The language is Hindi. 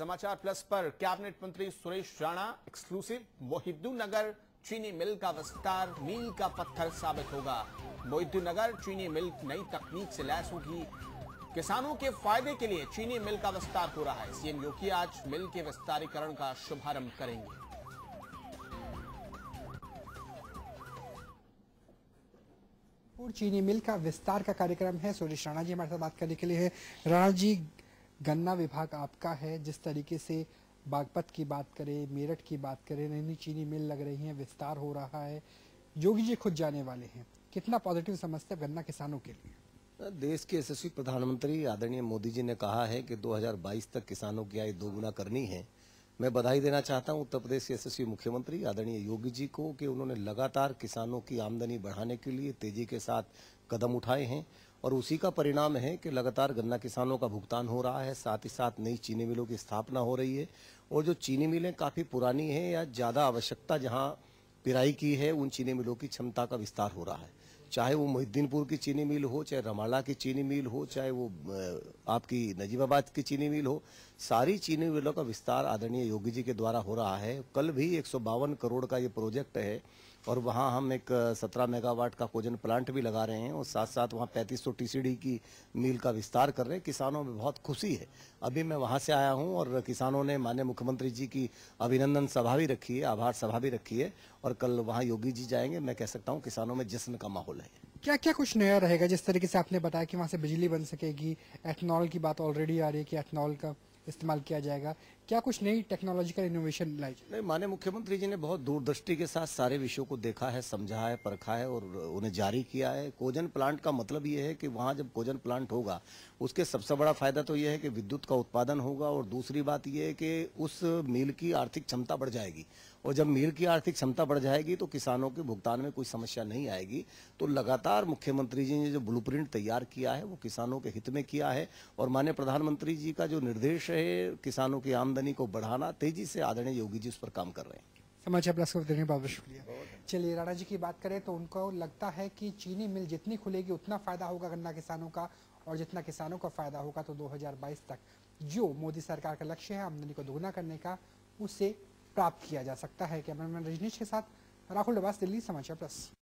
समाचार प्लस पर कैबिनेट मंत्री सुरेश राणा एक्सक्लूसिव मोहिद्दूनगर चीनी मिल का विस्तार मील का पत्थर साबित होगा मोहिद्दूनगर चीनी मिल नई तकनीक से लैस होगी किसानों के फायदे के लिए चीनी मिल का विस्तार हो रहा है सीएम योगी आज मिल के विस्तारीकरण का शुभारंभ करेंगे चीनी मिल का विस्तार का कार्यक्रम है सुरेश राणा जी हमारे साथ बात करने के लिए है राणा जी गन्ना विभाग आपका है जिस तरीके से बागपत की बात करें मेरठ की बात करें नैनी चीनी मिल लग रही है विस्तार हो रहा है योगी जी खुद जाने वाले हैं कितना पॉजिटिव समझते हैं गन्ना किसानों के लिए देश के यशस्वी प्रधानमंत्री आदरणीय मोदी जी ने कहा है कि 2022 तक किसानों की आय दोगुना करनी है मैं बधाई देना चाहता हूं उत्तर प्रदेश के यशस्वी मुख्यमंत्री आदरणीय योगी जी को कि उन्होंने लगातार किसानों की आमदनी बढ़ाने के लिए तेजी के साथ कदम उठाए हैं और उसी का परिणाम है कि लगातार गन्ना किसानों का भुगतान हो रहा है साथ ही साथ नई चीनी मिलों की स्थापना हो रही है और जो चीनी मिलें काफ़ी पुरानी हैं या ज़्यादा आवश्यकता जहाँ पिराई की है उन चीनी मिलों की क्षमता का विस्तार हो रहा है चाहे वो मोहिद्दीनपुर की चीनी मिल हो चाहे रमाला की चीनी मिल हो चाहे वो आपकी नजीबाबाद की चीनी मिल हो सारी चीनी मिलों का विस्तार आदरणीय योगी जी के द्वारा हो रहा है कल भी एक करोड़ का ये प्रोजेक्ट है और वहाँ हम एक 17 मेगावाट का कोजन प्लांट भी लगा रहे हैं और साथ साथ वहाँ 3500 सौ की मील का विस्तार कर रहे हैं किसानों में बहुत खुशी है अभी मैं वहाँ से आया हूँ और किसानों ने माननीय मुख्यमंत्री जी की अभिनंदन सभा भी रखी है आभार सभा भी रखी है और कल वहाँ योगी जी जाएंगे मैं कह सकता हूँ किसानों में जश्न का माहौल वाला है क्या क्या कुछ नया रहेगा जिस तरीके से आपने बताया कि वहाँ से बिजली बन सकेगी एथनॉल की बात ऑलरेडी आ रही है कि एथनॉल का इस्तेमाल किया जाएगा क्या कुछ नई टेक्नोलॉजिकल इनोवेशन लाई नहीं माने मुख्यमंत्री जी ने बहुत दूरदृष्टि के साथ सारे विषयों को देखा है समझा है परखा है और उन्हें जारी किया है कोजन प्लांट का मतलब ये है कि वहाँ जब कोजन प्लांट होगा उसके सबसे बड़ा फायदा तो यह है कि विद्युत का उत्पादन होगा और दूसरी बात यह है कि उस मील की आर्थिक क्षमता बढ़ जाएगी और जब मील की आर्थिक क्षमता बढ़ जाएगी तो किसानों के भुगतान में कोई समस्या नहीं आएगी तो लगातार मुख्यमंत्री जी ने जो ब्लूप्रिंट तैयार किया है वो किसानों के हित में किया है और माननीय प्रधानमंत्री जी का जो निर्देश है किसानों की आमदनी आमदनी को बढ़ाना तेजी से आदरणीय योगी जी उस पर काम कर रहे हैं समझ प्लस को शुक्रिया अच्छा। चलिए राणा जी की बात करें तो उनको लगता है कि चीनी मिल जितनी खुलेगी उतना फायदा होगा गन्ना किसानों का और जितना किसानों का फायदा होगा तो 2022 तक जो मोदी सरकार का लक्ष्य है आमदनी को दोगुना करने का उसे प्राप्त किया जा सकता है कैमरामैन रजनीश के साथ राहुल डबास दिल्ली समाचार प्लस